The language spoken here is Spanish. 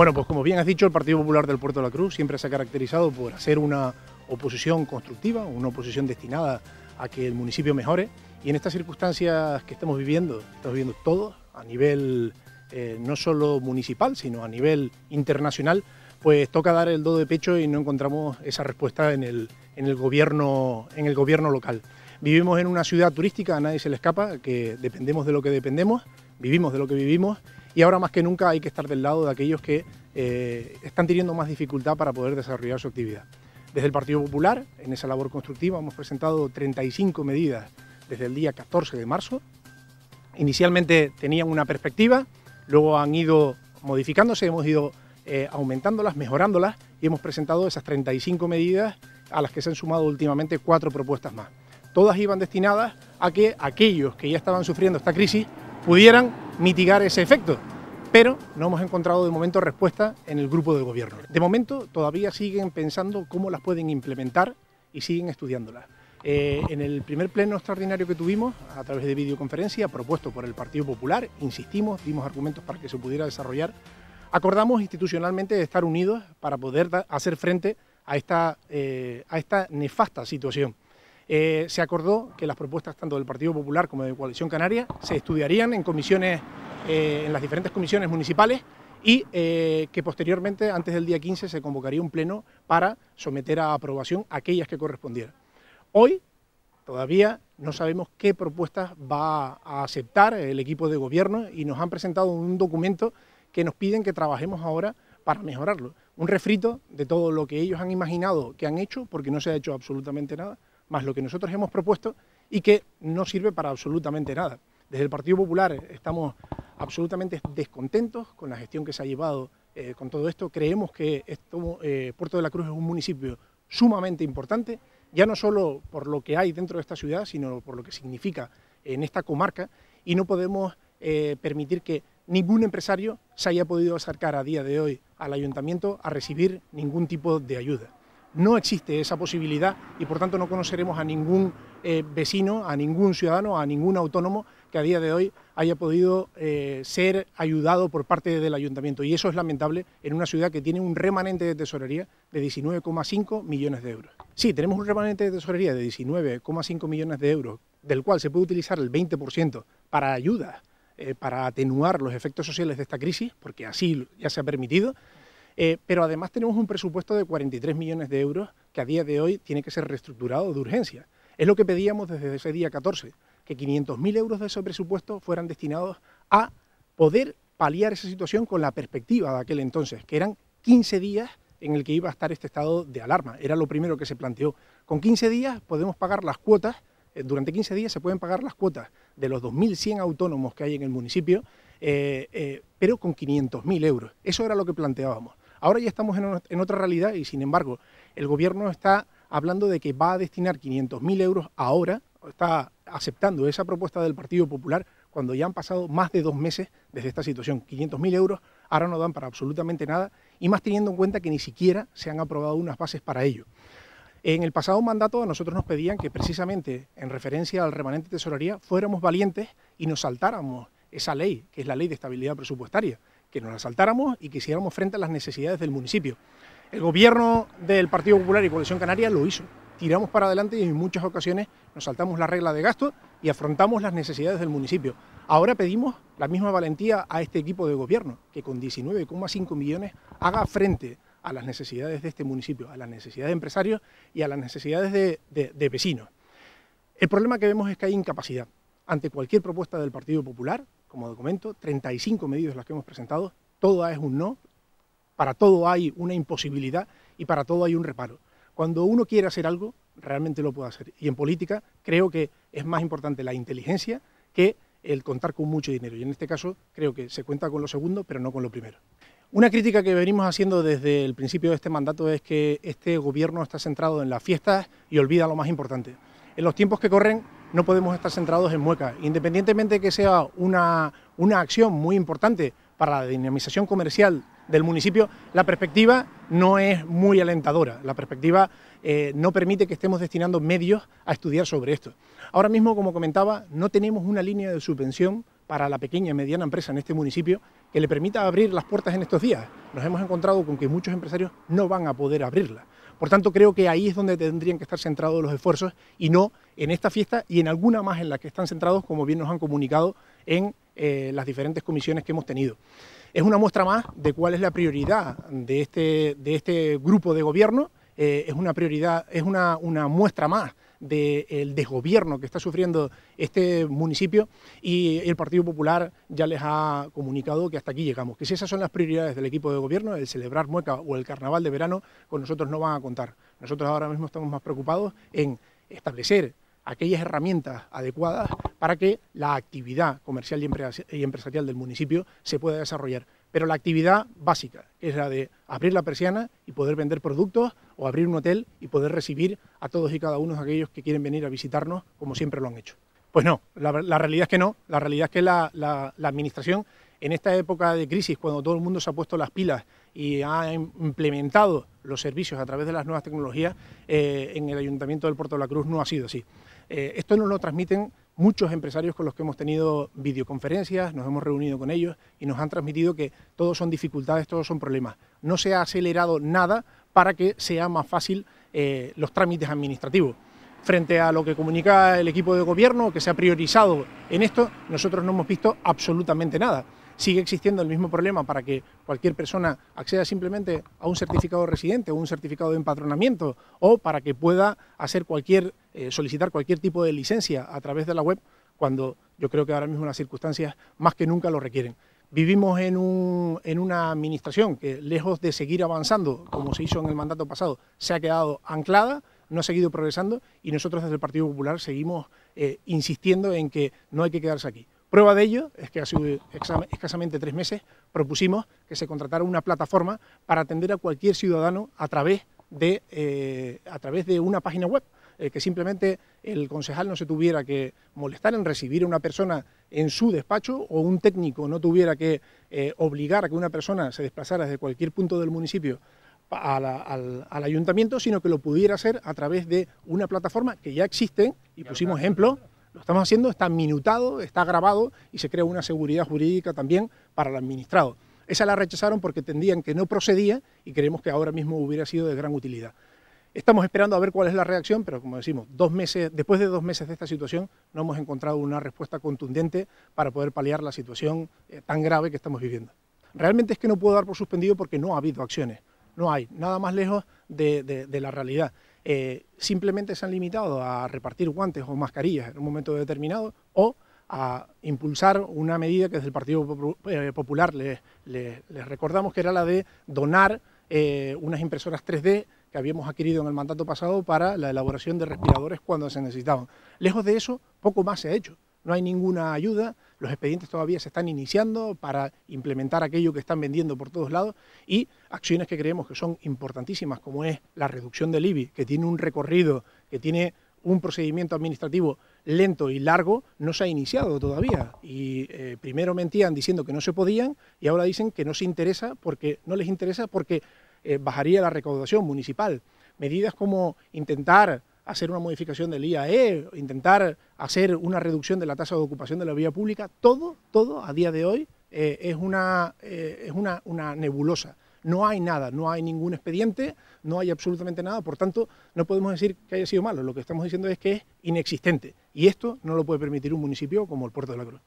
Bueno, pues como bien has dicho, el Partido Popular del Puerto de la Cruz siempre se ha caracterizado por hacer una oposición constructiva, una oposición destinada a que el municipio mejore. Y en estas circunstancias que estamos viviendo, estamos viviendo todos, a nivel eh, no solo municipal, sino a nivel internacional, pues toca dar el do de pecho y no encontramos esa respuesta en el, gobierno, en el gobierno local. Vivimos en una ciudad turística, a nadie se le escapa, que dependemos de lo que dependemos, vivimos de lo que vivimos y ahora más que nunca hay que estar del lado de aquellos que eh, están teniendo más dificultad para poder desarrollar su actividad. Desde el Partido Popular, en esa labor constructiva, hemos presentado 35 medidas desde el día 14 de marzo. Inicialmente tenían una perspectiva, luego han ido modificándose, hemos ido eh, aumentándolas, mejorándolas y hemos presentado esas 35 medidas a las que se han sumado últimamente cuatro propuestas más. Todas iban destinadas a que aquellos que ya estaban sufriendo esta crisis pudieran mitigar ese efecto. Pero no hemos encontrado de momento respuesta en el grupo de gobierno. De momento todavía siguen pensando cómo las pueden implementar y siguen estudiándolas. Eh, en el primer pleno extraordinario que tuvimos, a través de videoconferencia, propuesto por el Partido Popular, insistimos, dimos argumentos para que se pudiera desarrollar, acordamos institucionalmente de estar unidos para poder hacer frente a esta, eh, a esta nefasta situación. Eh, se acordó que las propuestas tanto del Partido Popular como de Coalición Canaria se estudiarían en comisiones, eh, en las diferentes comisiones municipales y eh, que posteriormente, antes del día 15, se convocaría un pleno para someter a aprobación aquellas que correspondieran. Hoy todavía no sabemos qué propuestas va a aceptar el equipo de gobierno y nos han presentado un documento que nos piden que trabajemos ahora para mejorarlo. Un refrito de todo lo que ellos han imaginado que han hecho, porque no se ha hecho absolutamente nada, más lo que nosotros hemos propuesto y que no sirve para absolutamente nada. Desde el Partido Popular estamos absolutamente descontentos con la gestión que se ha llevado eh, con todo esto. Creemos que eh, Puerto de la Cruz es un municipio sumamente importante, ya no solo por lo que hay dentro de esta ciudad, sino por lo que significa en esta comarca y no podemos eh, permitir que ningún empresario se haya podido acercar a día de hoy al ayuntamiento a recibir ningún tipo de ayuda. No existe esa posibilidad y por tanto no conoceremos a ningún eh, vecino, a ningún ciudadano, a ningún autónomo que a día de hoy haya podido eh, ser ayudado por parte del ayuntamiento. Y eso es lamentable en una ciudad que tiene un remanente de tesorería de 19,5 millones de euros. Sí, tenemos un remanente de tesorería de 19,5 millones de euros, del cual se puede utilizar el 20% para ayuda, eh, para atenuar los efectos sociales de esta crisis, porque así ya se ha permitido, eh, pero además tenemos un presupuesto de 43 millones de euros que a día de hoy tiene que ser reestructurado de urgencia. Es lo que pedíamos desde ese día 14, que 500.000 euros de ese presupuesto fueran destinados a poder paliar esa situación con la perspectiva de aquel entonces, que eran 15 días en el que iba a estar este estado de alarma. Era lo primero que se planteó. Con 15 días podemos pagar las cuotas, eh, durante 15 días se pueden pagar las cuotas de los 2.100 autónomos que hay en el municipio, eh, pero con 500.000 euros. Eso era lo que planteábamos. Ahora ya estamos en, otra realidad y sin embargo el gobierno está hablando de que va a destinar 500.000 euros ahora, está aceptando esa propuesta del Partido Popular cuando ya han pasado más de dos meses desde esta situación. 500.000 euros ahora no dan para absolutamente nada y más teniendo en cuenta que ni siquiera se han aprobado unas bases para ello. En el pasado mandato a nosotros nos pedían que precisamente en referencia al remanente tesorería fuéramos valientes y nos saltáramos esa ley, que es la ley de estabilidad presupuestaria que nos asaltáramos saltáramos y que hiciéramos frente a las necesidades del municipio. El gobierno del Partido Popular y Coalición Canaria lo hizo. Tiramos para adelante y en muchas ocasiones nos saltamos la regla de gasto y afrontamos las necesidades del municipio. Ahora pedimos la misma valentía a este equipo de gobierno, que con 19,5 millones haga frente a las necesidades de este municipio, a las necesidades de empresarios y a las necesidades de, de vecinos. El problema que vemos es que hay incapacidad. Ante cualquier propuesta del Partido Popular, como documento, 35 medidas las que hemos presentado, todo es un no, para todo hay una imposibilidad y para todo hay un reparo. Cuando uno quiere hacer algo, realmente lo puede hacer. Y en política creo que es más importante la inteligencia que el contar con mucho dinero. Y en este caso creo que se cuenta con lo segundo, pero no con lo primero. Una crítica que venimos haciendo desde el principio de este mandato es que este gobierno está centrado en las fiestas y olvida lo más importante. En los tiempos que corren, no podemos estar centrados en muecas. Independientemente de que sea una, acción muy importante para la dinamización comercial del municipio, la perspectiva no es muy alentadora. La perspectiva eh, no permite que estemos destinando medios a estudiar sobre esto. Ahora mismo, como comentaba, no tenemos una línea de subvención para la pequeña y mediana empresa en este municipio que le permita abrir las puertas en estos días. Nos hemos encontrado con que muchos empresarios no van a poder abrirla. Por tanto, creo que ahí es donde tendrían que estar centrados los esfuerzos y no en esta fiesta y en alguna más en la que están centrados, como bien nos han comunicado en eh, las diferentes comisiones que hemos tenido. Es una muestra más de cuál es la prioridad de este, de este grupo de gobierno, eh, es una prioridad, es una muestra más del desgobierno que está sufriendo este municipio y el Partido Popular ya les ha comunicado que hasta aquí llegamos, que si esas son las prioridades del equipo de gobierno, el celebrar Mueca o el carnaval de verano, con nosotros no van a contar. Nosotros ahora mismo estamos más preocupados en establecer aquellas herramientas adecuadas para que la actividad comercial y empresarial del municipio se pueda desarrollar. Pero la actividad básica, que es la de abrir la persiana y poder vender productos o abrir un hotel y poder recibir a todos y cada uno de aquellos que quieren venir a visitarnos como siempre lo han hecho. Pues no, la, realidad es que no, la realidad es que la, Administración en esta época de crisis, cuando todo el mundo se ha puesto las pilas y ha implementado los servicios a través de las nuevas tecnologías, eh, en el Ayuntamiento del Puerto de la Cruz no ha sido así. Eh, esto nos lo transmiten muchos empresarios con los que hemos tenido videoconferencias, nos hemos reunido con ellos y nos han transmitido que todos son dificultades, todos son problemas. No se ha acelerado nada para que sea más fácil eh, los trámites administrativos. Frente a lo que comunica el equipo de gobierno, que se ha priorizado en esto, nosotros no hemos visto absolutamente nada. Sigue existiendo el mismo problema para que cualquier persona acceda simplemente a un certificado de residente o un certificado de empadronamiento o para que pueda hacer cualquier, eh, solicitar cualquier tipo de licencia a través de la web cuando yo creo que ahora mismo las circunstancias más que nunca lo requieren. Vivimos en, un, en una administración que, lejos de seguir avanzando, como se hizo en el mandato pasado, se ha quedado anclada, no ha seguido progresando y nosotros desde el Partido Popular seguimos eh, insistiendo en que no hay que quedarse aquí. Prueba de ello es que hace escasamente tres meses propusimos que se contratara una plataforma para atender a cualquier ciudadano a través de, eh, a través de una página web, eh, que simplemente el concejal no se tuviera que molestar en recibir a una persona en su despacho o un técnico no tuviera que eh, obligar a que una persona se desplazara desde cualquier punto del municipio al, al, ayuntamiento, sino que lo pudiera hacer a través de una plataforma que ya existe y pusimos ejemplo. Lo estamos haciendo, está minutado, está grabado y se crea una seguridad jurídica también para el administrado. Esa la rechazaron porque entendían que no procedía y creemos que ahora mismo hubiera sido de gran utilidad. Estamos esperando a ver cuál es la reacción, pero como decimos, dos meses, después de dos meses de esta situación no hemos encontrado una respuesta contundente para poder paliar la situación eh, tan grave que estamos viviendo. Realmente es que no puedo dar por suspendido porque no ha habido acciones, no hay, nada más lejos de, la realidad. Eh, simplemente se han limitado a repartir guantes o mascarillas en un momento determinado o a impulsar una medida que desde el Partido eh, Popular les, recordamos que era la de donar unas impresoras 3D que habíamos adquirido en el mandato pasado para la elaboración de respiradores cuando se necesitaban. Lejos de eso, poco más se ha hecho. No hay ninguna ayuda, los expedientes todavía se están iniciando para implementar aquello que están vendiendo por todos lados y acciones que creemos que son importantísimas, como es la reducción del IBI, que tiene un recorrido, que tiene un procedimiento administrativo lento y largo no se ha iniciado todavía. Y eh, primero mentían diciendo que no se podían y ahora dicen que no se interesa porque no les interesa porque eh, bajaría la recaudación municipal. Medidas como intentar hacer una modificación del IAE, intentar hacer una reducción de la tasa de ocupación de la vía pública, todo, todo a día de hoy eh, es, una, eh, es una, una nebulosa. No hay nada, no hay ningún expediente, no hay absolutamente nada, por tanto no podemos decir que haya sido malo, lo que estamos diciendo es que es inexistente y esto no lo puede permitir un municipio como el Puerto de la Cruz.